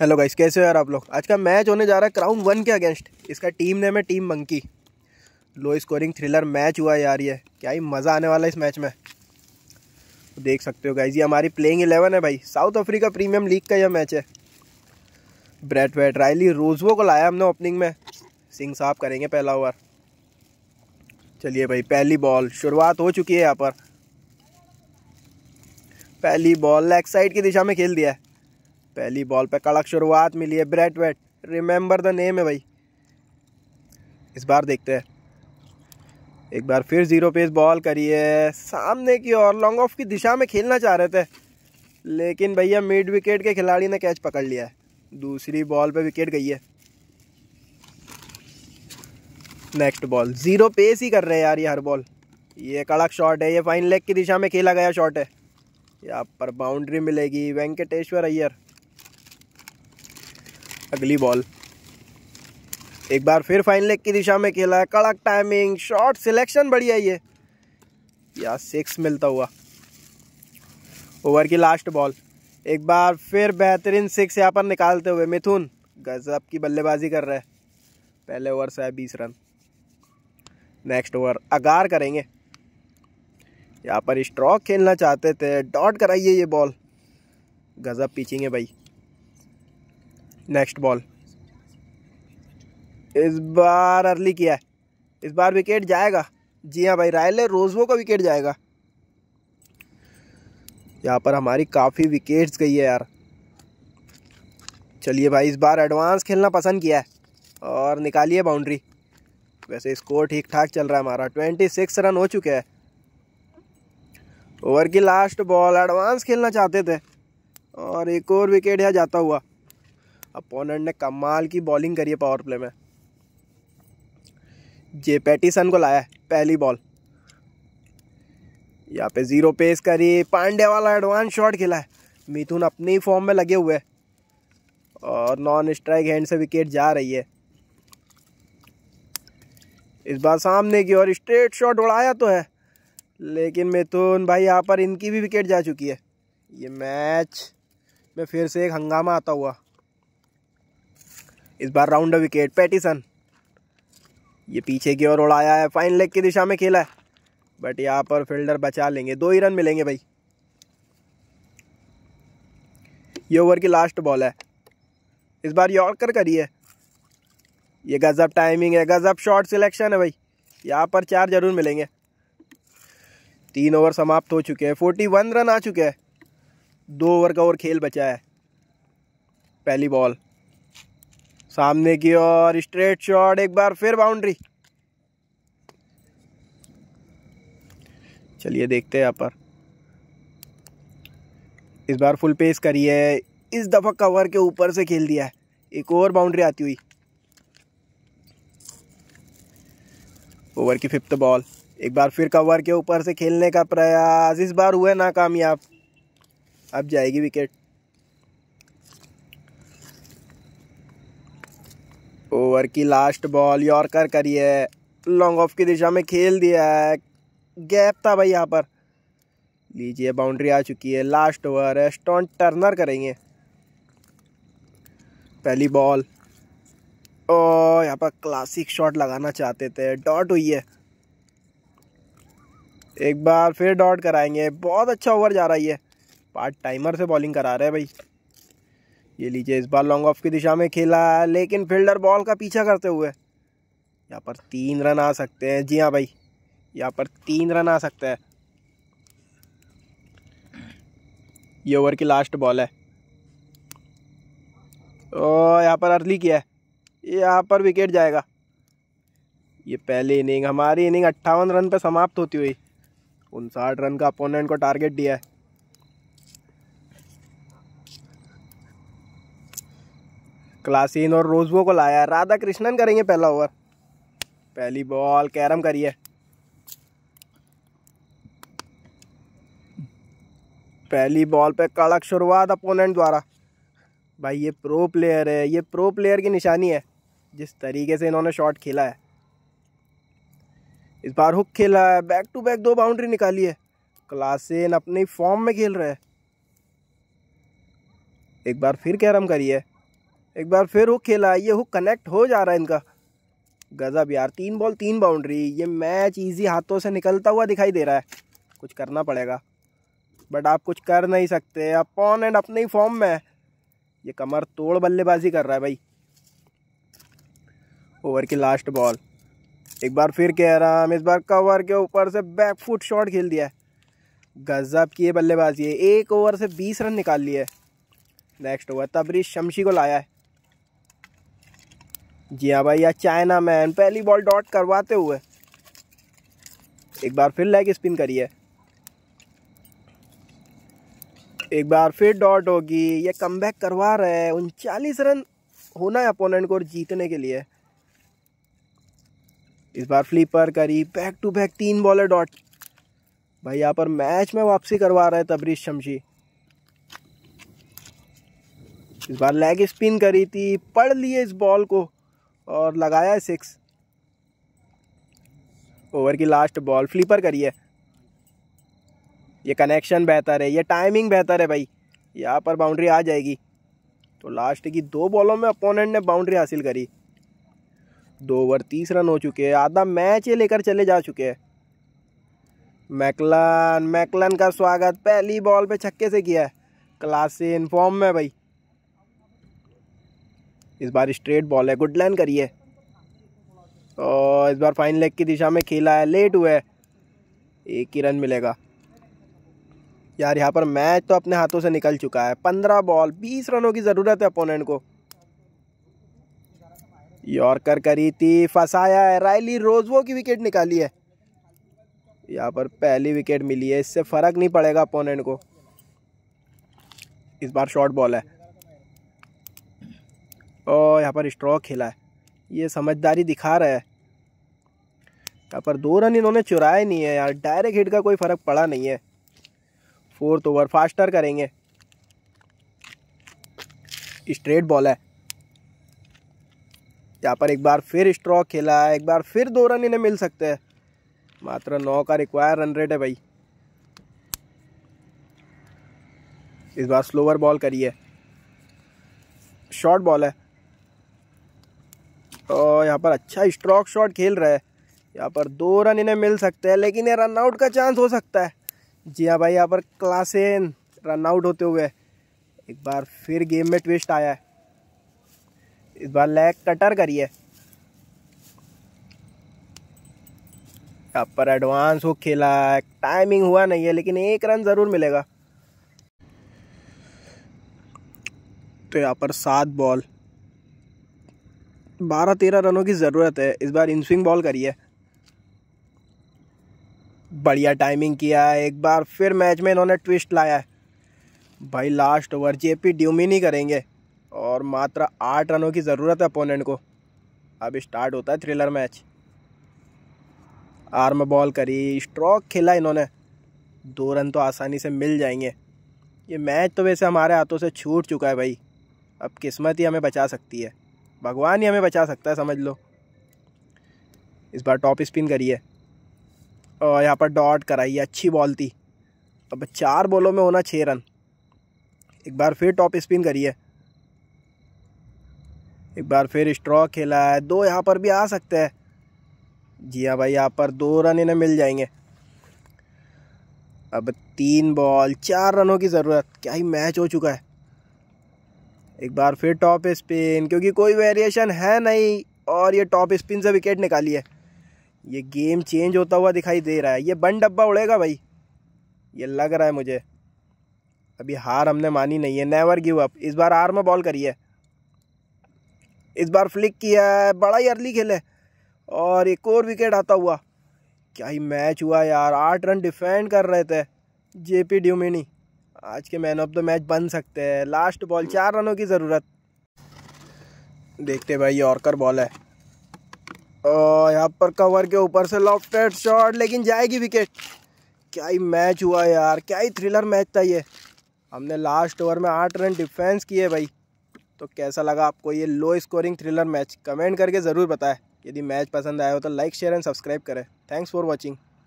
hello guys कैसे हो यार आप लोग आज का मैच होने जा रहा है क्राउन वन के अगेंस्ट इसका टीम नेम है team monkey low scoring thriller match हुआ यार ये क्या ही मज़ा आने वाला है इस मैच में तो देख सकते हो गाइस ये हमारी प्लेइंग इलेवन है भाई साउथ अफ्रीका प्रीमियम लीग का यह मैच है ब्रैट वैट रायली रोजवो को लाया हमने ओपनिंग में सिंह साहब करेंगे पहला ओवर चलिए भाई पहली बॉल शुरुआत हो चुकी है यहाँ पर पहली बॉल लेग साइड की दिशा में खेल दिया है पहली बॉल पे कड़क शुरुआत मिली है ब्रेट वेट रिमेंबर द नेम है भाई इस बार देखते हैं एक बार फिर जीरो पेस बॉल करी है सामने की और लॉन्ग ऑफ की दिशा में खेलना चाह रहे थे लेकिन भैया मिड विकेट के खिलाड़ी ने कैच पकड़ लिया है दूसरी बॉल पे विकेट गई है नेक्स्ट बॉल ज़ीरो पेस ही कर रहे हैं यार ये हर बॉल ये कड़क शॉट है ये फाइन लेग की दिशा में खेला गया शॉट है यहाँ पर बाउंड्री मिलेगी वेंकटेश्वर अय्यर अगली बॉल एक बार फिर फाइन लेग की दिशा में खेला है कड़क टाइमिंग शॉट सिलेक्शन बढ़िया ये या सिक्स मिलता हुआ ओवर की लास्ट बॉल एक बार फिर बेहतरीन सिक्स यहाँ पर निकालते हुए मिथुन गजब की बल्लेबाजी कर रहे हैं पहले ओवर से है बीस रन नेक्स्ट ओवर अगार करेंगे यहाँ पर स्ट्रॉक खेलना चाहते थे डॉट कराइए ये बॉल गजब पीछेंगे भाई नेक्स्ट बॉल इस बार अर्ली किया है इस बार विकेट जाएगा जी हाँ भाई रायल रोजवो का विकेट जाएगा यहाँ पर हमारी काफ़ी विकेट्स गई है यार चलिए भाई इस बार एडवांस खेलना पसंद किया है और निकालिए बाउंड्री वैसे स्कोर ठीक ठाक चल रहा है हमारा ट्वेंटी सिक्स रन हो चुके हैं ओवर की लास्ट बॉल एडवांस खेलना चाहते थे और एक और विकेट यहाँ जाता हुआ अपोनेंट ने कमाल की बॉलिंग करी है पावर प्ले में जे पैटिसन को लाया पहली बॉल यहाँ पे ज़ीरो पेस करी पांडे वाला एडवांस शॉट खिला है मिथुन अपने ही फॉर्म में लगे हुए और नॉन स्ट्राइक हैंड से विकेट जा रही है इस बार सामने की ओर स्ट्रेट शॉट उड़ाया तो है लेकिन मिथुन भाई यहाँ पर इनकी भी विकेट जा चुकी है ये मैच में फिर से एक हंगामा आता हुआ इस बार राउंड विकेट पैटिसन ये पीछे की ओर उड़ाया है फाइन लेग की दिशा में खेला है बट यहाँ पर फील्डर बचा लेंगे दो ही रन मिलेंगे भाई ये ओवर की लास्ट बॉल है इस बार यॉर्कर करी है ये गज़ब टाइमिंग है गज़ब शॉट सिलेक्शन है भाई यहाँ पर चार जरूर मिलेंगे तीन ओवर समाप्त हो चुके हैं फोर्टी वन रन आ चुके हैं दो ओवर का और खेल बचा है पहली बॉल सामने की ओर स्ट्रेट शॉट एक बार फिर बाउंड्री चलिए देखते हैं यहाँ पर इस बार फुल पेस करी है इस दफ़ा कवर के ऊपर से खेल दिया है एक और बाउंड्री आती हुई ओवर की फिफ्थ बॉल एक बार फिर कवर के ऊपर से खेलने का प्रयास इस बार हुआ नाकामयाब अब जाएगी विकेट ओवर की लास्ट बॉल यॉर्कर करी है लॉन्ग ऑफ की दिशा में खेल दिया है गैप था भाई यहाँ पर लीजिए बाउंड्री आ चुकी है लास्ट ओवर है स्टॉन टर्नर करेंगे पहली बॉल ओ यहाँ पर क्लासिक शॉट लगाना चाहते थे डॉट हुई है एक बार फिर डॉट कराएंगे बहुत अच्छा ओवर जा रहा है पार्ट टाइमर से बॉलिंग करा रहे हैं भाई ये लीजिए इस बार लॉन्ग ऑफ की दिशा में खेला लेकिन फील्डर बॉल का पीछा करते हुए यहाँ पर तीन रन आ सकते हैं जी हाँ भाई यहाँ पर तीन रन आ सकते हैं ये ओवर की लास्ट बॉल है ओ यहाँ पर अर्ली किया है यहाँ पर विकेट जाएगा ये पहली इनिंग हमारी इनिंग अट्ठावन रन पर समाप्त होती हुई उनसाठ रन का अपोनेंट को टारगेट दिया है क्लासिन और रोजबो को लाया राधा कृष्णन करेंगे पहला ओवर पहली बॉल कैरम करिए पहली बॉल पे कड़क शुरुआत अपोनेंट द्वारा भाई ये प्रो प्लेयर है ये प्रो प्लेयर की निशानी है जिस तरीके से इन्होंने शॉट खेला है इस बार हुक खेला है बैक टू बैक दो बाउंड्री निकाली है क्लासेन अपनी फॉर्म में खेल रहे हैं एक बार फिर कैरम करिए एक बार फिर हुक खेला ये हुक कनेक्ट हो जा रहा है इनका गज़ब यार तीन बॉल तीन बाउंड्री ये मैच इजी हाथों से निकलता हुआ दिखाई दे रहा है कुछ करना पड़ेगा बट आप कुछ कर नहीं सकते अपॉन एंड अपने ही फॉर्म में ये कमर तोड़ बल्लेबाजी कर रहा है भाई ओवर की लास्ट बॉल एक बार फिर कह रहा हम इस बार कवर के ऊपर से बैक फुट शॉट खेल दिया है गज़ब की ये बल्लेबाजी है एक ओवर से बीस रन निकाल लिए नेक्स्ट ओवर तबरी शमशी को लाया है जी हाँ भैया चाइना मैन पहली बॉल डॉट करवाते हुए एक बार फिर लेग स्पिन करिए एक बार फिर डॉट होगी ये कम बैक करवा रहे हैं उनचालीस रन होना है अपोनेंट को और जीतने के लिए इस बार फ्लीपर करी बैक टू बैक तीन बॉलर डॉट भाई यहाँ पर मैच में वापसी करवा रहे हैं तबरीज शमशी इस बार लेग स्पिन करी थी पढ़ लिए इस बॉल को और लगाया है सिक्स ओवर की लास्ट बॉल फ्लीपर करी है ये कनेक्शन बेहतर है ये टाइमिंग बेहतर है भाई यहाँ पर बाउंड्री आ जाएगी तो लास्ट की दो बॉलों में अपोनेंट ने बाउंड्री हासिल करी दो ओवर तीस रन हो चुके हैं आधा मैच ये लेकर चले जा चुके हैं मैकलन मैकलन का स्वागत पहली बॉल पे छक्के से किया है क्लास से इनफॉर्म में भाई इस बार स्ट्रेट बॉल है गुड लाइन करिए और इस बार फाइन लेग की दिशा में खेला है लेट हुआ है एक ही रन मिलेगा यार यहाँ पर मैच तो अपने हाथों से निकल चुका है पंद्रह बॉल बीस रनों की ज़रूरत है अपोनेंट को यॉर्कर करी थी फंसाया है रायली रोजवो की विकेट निकाली है यहाँ पर पहली विकेट मिली है इससे फ़र्क नहीं पड़ेगा अपोनेंट को इस बार शॉर्ट बॉल है और यहाँ पर स्ट्रॉक खेला है ये समझदारी दिखा रहा है यहाँ पर दो रन इन्होंने चुराए नहीं है यार डायरेक्ट हिट का कोई फ़र्क पड़ा नहीं है फोर्थ ओवर फास्टर करेंगे स्ट्रेट बॉल है यहाँ पर एक बार फिर स्ट्रॉक खेला है एक बार फिर दो रन इन्हें मिल सकते हैं मात्र नौ का रिक्वायर रन रेट है भाई इस बार स्लोवर बॉल करिए शॉर्ट बॉल है और यहाँ पर अच्छा स्ट्रॉक शॉट खेल रहा है यहाँ पर दो रन इन्हें मिल सकते हैं लेकिन ये रन आउट का चांस हो सकता है जी हाँ भाई यहाँ पर क्लासेन रन आउट होते हुए एक बार फिर गेम में ट्विस्ट आया है इस बार लेग कटर करिए यहाँ पर एडवांस हो खेला टाइमिंग हुआ नहीं है लेकिन एक रन ज़रूर मिलेगा तो यहाँ पर सात बॉल बारह तेरह रनों की ज़रूरत है इस बार इन स्विंग बॉल करी है बढ़िया टाइमिंग किया है एक बार फिर मैच में इन्होंने ट्विस्ट लाया है भाई last over J P Duminy नहीं करेंगे और मात्र आठ रनों की ज़रूरत है अपोनेंट को अब स्टार्ट होता है थ्रिलर मैच आर्म बॉल करी स्ट्रोक खेला इन्होंने दो रन तो आसानी से मिल जाएंगे ये मैच तो वैसे हमारे हाथों से छूट चुका है भाई अब किस्मत ही हमें बचा सकती है भगवान ही हमें बचा सकता है समझ लो इस बार टॉप स्पिन करिए और यहाँ पर डॉट कराइए अच्छी बॉल थी अब चार बॉलों में होना छः रन एक बार फिर टॉप स्पिन करिए एक बार फिर स्ट्रॉक खेला है दो यहाँ पर भी आ सकते हैं जी हाँ भाई यहाँ पर दो रन इन्हें मिल जाएंगे अब तीन बॉल चार रनों की ज़रूरत क्या ही मैच हो चुका है एक बार फिर टॉप स्पिन क्योंकि कोई वेरिएशन है नहीं और ये टॉप स्पिन से विकेट निकाली है ये गेम चेंज होता हुआ दिखाई दे रहा है ये बन डब्बा उड़ेगा भाई ये लग रहा है मुझे अभी हार हमने मानी नहीं है नेवर गिव अप इस बार हार में बॉल करी है इस बार फ्लिक किया है बड़ा ही अर्ली खेले और एक और विकेट आता हुआ क्या ही मैच हुआ यार आठ रन डिफेंड कर रहे थे जेपी ड्यूमिनी आज के मैन ऑफ द मैच बन सकते हैं लास्ट बॉल चार रनों की ज़रूरत देखते भाई यॉर्कर बॉल है और यहाँ पर कवर के ऊपर से लॉफ्टेड शॉट लेकिन जाएगी विकेट क्या ही मैच हुआ यार क्या ही थ्रिलर मैच था ये हमने लास्ट ओवर में आठ रन डिफेंस किए भाई तो कैसा लगा आपको ये low scoring thriller match comment करके ज़रूर बताएं यदि मैच पसंद आया हो तो लाइक शेयर एंड सब्सक्राइब करें थैंक्स फॉर वॉचिंग